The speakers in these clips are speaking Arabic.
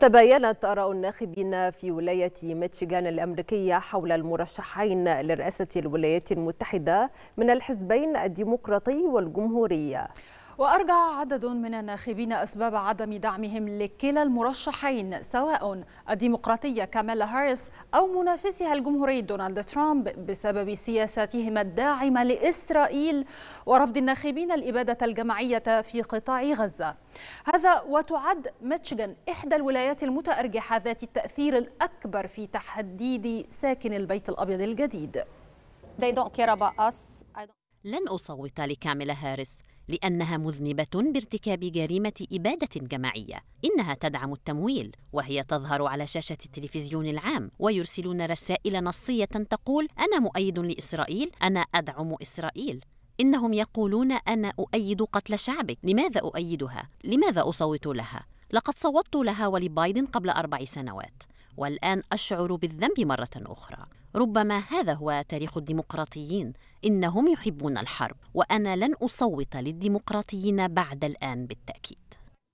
تباينت آراء الناخبين في ولاية ميتشيغان الأمريكية حول المرشحين لرئاسة الولايات المتحدة من الحزبين الديمقراطي والجمهوري وأرجع عدد من الناخبين أسباب عدم دعمهم لكلا المرشحين سواء الديمقراطية كاميلا هاريس أو منافسها الجمهوري دونالد ترامب بسبب سياساتهما الداعمة لإسرائيل ورفض الناخبين الإبادة الجماعية في قطاع غزة هذا وتعد ميتشيغان إحدى الولايات المتأرجحة ذات التأثير الأكبر في تحديد ساكن البيت الأبيض الجديد They don't care about us. I don't... لن أصوت لكاميلا هاريس لأنها مذنبة بارتكاب جريمة إبادة جماعية إنها تدعم التمويل وهي تظهر على شاشة التلفزيون العام ويرسلون رسائل نصية تقول أنا مؤيد لإسرائيل أنا أدعم إسرائيل إنهم يقولون أنا أؤيد قتل شعبك لماذا أؤيدها؟ لماذا أصوت لها؟ لقد صوتت لها ولبايدن قبل أربع سنوات والآن أشعر بالذنب مرة أخرى ربما هذا هو تاريخ الديمقراطيين انهم يحبون الحرب وانا لن اصوت للديمقراطيين بعد الان بالتاكيد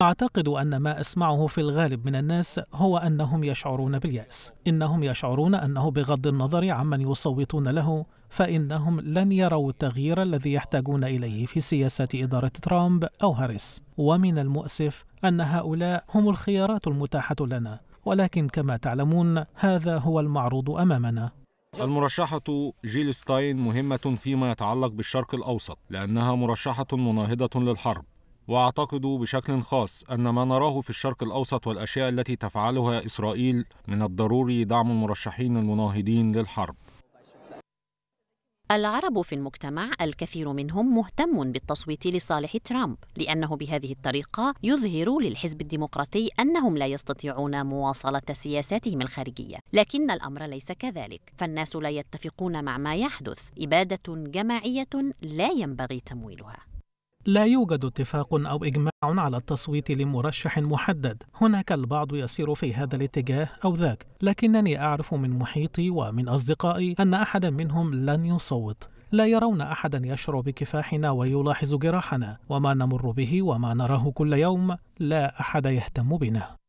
أعتقد أن ما أسمعه في الغالب من الناس هو أنهم يشعرون باليأس، إنهم يشعرون أنه بغض النظر عمن يصوتون له، فإنهم لن يروا التغيير الذي يحتاجون إليه في سياسة إدارة ترامب أو هاريس، ومن المؤسف أن هؤلاء هم الخيارات المتاحة لنا، ولكن كما تعلمون هذا هو المعروض أمامنا. المرشحة جيل ستاين مهمة فيما يتعلق بالشرق الأوسط لأنها مرشحة مناهضة للحرب واعتقد بشكل خاص ان ما نراه في الشرق الاوسط والاشياء التي تفعلها اسرائيل من الضروري دعم المرشحين المناهضين للحرب العرب في المجتمع الكثير منهم مهتم بالتصويت لصالح ترامب لأنه بهذه الطريقة يظهر للحزب الديمقراطي أنهم لا يستطيعون مواصلة سياساتهم الخارجية لكن الأمر ليس كذلك فالناس لا يتفقون مع ما يحدث إبادة جماعية لا ينبغي تمويلها لا يوجد اتفاق أو إجماع على التصويت لمرشح محدد هناك البعض يسير في هذا الاتجاه أو ذاك لكنني أعرف من محيطي ومن أصدقائي أن أحدا منهم لن يصوت لا يرون احدا يشعر بكفاحنا ويلاحظ جراحنا وما نمر به وما نراه كل يوم لا احد يهتم بنا